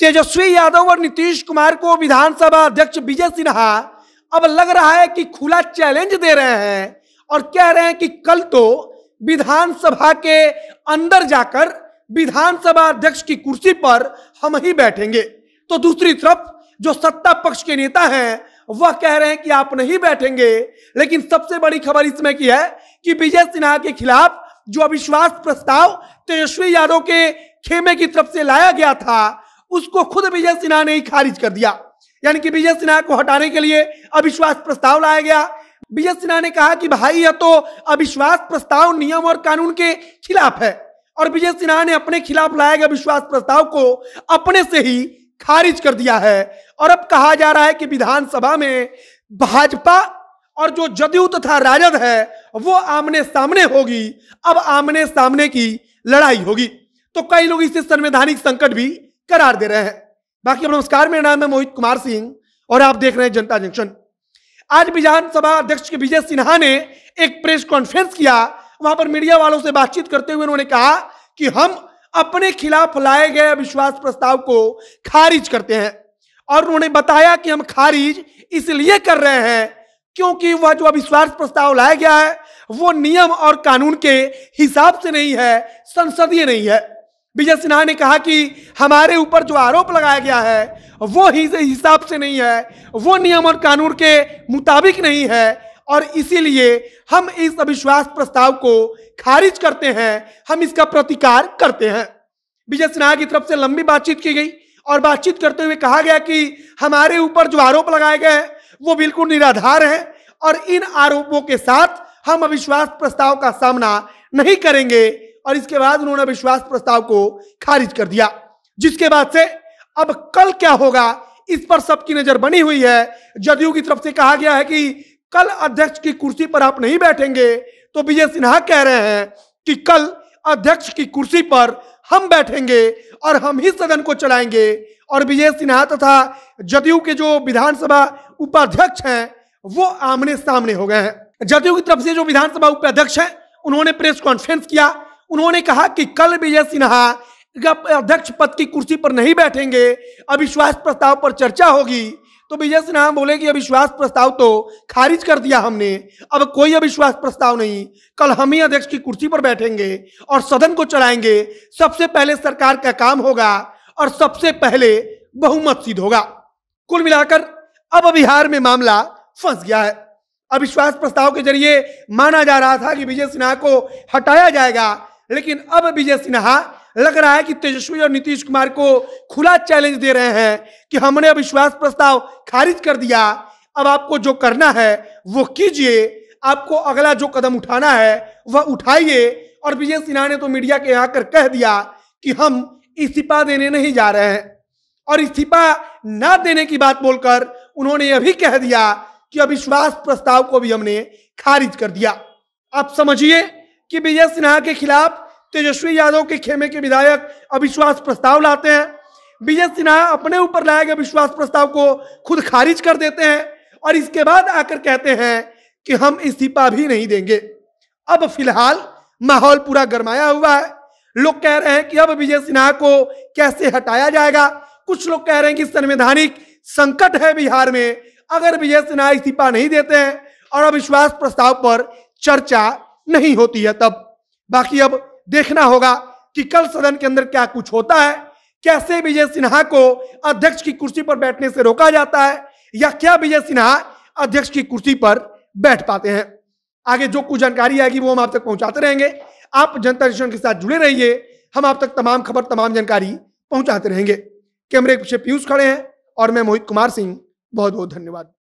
तेजस्वी यादव और नीतीश कुमार को विधानसभा अध्यक्ष विजय सिन्हा अब लग रहा है कि खुला चैलेंज दे रहे हैं और कह रहे हैं कि कल तो विधानसभा के अंदर जाकर विधानसभा अध्यक्ष की कुर्सी पर हम ही बैठेंगे तो दूसरी तरफ जो सत्ता पक्ष के नेता हैं वह कह रहे हैं कि आप नहीं बैठेंगे लेकिन सबसे बड़ी खबर इसमें की है कि विजय सिन्हा के खिलाफ जो अविश्वास प्रस्ताव तेजस्वी यादव के खेमे की तरफ से लाया गया था उसको खुद विजय सिन्हा ने ही खारिज कर दिया यानी कि विजय सिन्हा को हटाने के लिए अविश्वास प्रस्ताव लाया गया विजय सिन्हा ने कहा कि भाई यह तो अविश्वास प्रस्ताव नियम और कानून के खिलाफ है और विजय सिन्हा ने अपने खिलाफ लाए गए विश्वास प्रस्ताव को अपने से ही खारिज कर दिया है और अब कहा जा रहा है कि विधानसभा में भाजपा और जो जदयू तथा राजद है वो आमने सामने होगी अब आमने सामने की लड़ाई होगी तो कई लोग इसे संवैधानिक संकट भी करार दे रहे हैं बाकी नमस्कार मेरा नाम है मोहित कुमार सिंह और आप देख रहे हैं जनता जंक्शन आज विधानसभा अध्यक्ष के विजय सिन्हा ने एक प्रेस कॉन्फ्रेंस किया वहां पर मीडिया वालों से बातचीत करते हुए उन्होंने कहा कि हम अपने खिलाफ लाए गए अविश्वास प्रस्ताव को खारिज करते हैं और उन्होंने बताया कि हम खारिज इसलिए कर रहे हैं क्योंकि वह जो अविश्वास प्रस्ताव लाया गया है वो नियम और कानून के हिसाब से नहीं है संसदीय नहीं है विजय सिन्हा ने कहा कि हमारे ऊपर जो आरोप लगाया गया है वो हिसाब से नहीं है वो नियम और कानून के मुताबिक नहीं है और इसीलिए हम इस अविश्वास प्रस्ताव को खारिज करते हैं हम इसका प्रतिकार करते हैं विजय सिन्हा की तरफ से लंबी बातचीत की गई और बातचीत करते हुए कहा गया कि हमारे ऊपर जो आरोप लगाए गए हैं वो बिल्कुल निराधार हैं और इन आरोपों के साथ हम अविश्वास प्रस्ताव का सामना नहीं करेंगे और इसके बाद उन्होंने विश्वास प्रस्ताव को खारिज कर दिया जिसके बाद से अब कल क्या होगा इस पर सबकी नजर बनी हुई है जदयू की तरफ से कहा गया है कि कल अध्यक्ष की कुर्सी पर आप नहीं बैठेंगे तो विजय सिन्हा कह रहे हैं कि कल अध्यक्ष की कुर्सी पर हम बैठेंगे और हम ही सदन को चलाएंगे और विजय सिन्हा तथा जदयू के जो विधानसभा उपाध्यक्ष हैं वो आमने सामने हो गए हैं जदयू की तरफ से जो विधानसभा उपाध्यक्ष हैं उन्होंने प्रेस कॉन्फ्रेंस किया उन्होंने कहा कि कल विजय सिन्हा अध्यक्ष पद की कुर्सी पर नहीं बैठेंगे अविश्वास प्रस्ताव पर चर्चा होगी तो विजय सिन्हा बोले कि अविश्वास प्रस्ताव तो खारिज कर दिया हमने अब कोई अविश्वास प्रस्ताव नहीं कल हम ही अध्यक्ष की कुर्सी पर बैठेंगे और सदन को चलाएंगे सबसे पहले सरकार का काम होगा और सबसे पहले बहुमत सिद्ध होगा कुल मिलाकर अब बिहार में मामला फंस गया है अविश्वास प्रस्ताव के जरिए माना जा रहा था कि विजय सिन्हा को हटाया जाएगा लेकिन अब विजय सिन्हा लग रहा है कि तेजस्वी और नीतीश कुमार को खुला चैलेंज दे रहे हैं कि हमने अविश्वास प्रस्ताव खारिज कर दिया अब आपको जो करना है वो कीजिए आपको अगला जो कदम उठाना है वह उठाइए और विजय सिन्हा ने तो मीडिया के यहाँ कर कह दिया कि हम इस्तीफा देने नहीं जा रहे हैं और इस्तीफा ना देने की बात बोलकर उन्होंने यह भी कह दिया कि अविश्वास प्रस्ताव को भी हमने खारिज कर दिया आप समझिए कि विजय सिन्हा के खिलाफ तेजस्वी यादव के खेमे के विधायक अविश्वास प्रस्ताव लाते हैं विजय सिन्हा अपने ऊपर लाए गए विश्वास प्रस्ताव को खुद खारिज कर देते हैं और इसके बाद आकर कहते हैं कि हम इस्तीफा भी नहीं देंगे अब फिलहाल माहौल पूरा गरमाया हुआ है लोग कह रहे हैं कि अब विजय सिन्हा को कैसे हटाया जाएगा कुछ लोग कह रहे हैं कि संवैधानिक संकट है बिहार में अगर विजय सिन्हा इस्तीफा नहीं देते हैं और अविश्वास प्रस्ताव पर चर्चा नहीं होती है तब बाकी अब देखना होगा कि कल सदन के अंदर क्या कुछ होता है कैसे विजय सिन्हा को अध्यक्ष की कुर्सी पर बैठने से रोका जाता है या क्या विजय सिन्हा अध्यक्ष की कुर्सी पर बैठ पाते हैं आगे जो कुछ जानकारी आएगी वो हम आप तक पहुंचाते रहेंगे आप जनता दर्शन के साथ जुड़े रहिए हम आप तक तमाम खबर तमाम जानकारी पहुंचाते रहेंगे कैमरे के पीछे पीयूष खड़े हैं और मैं मोहित कुमार सिंह बहुत बहुत धन्यवाद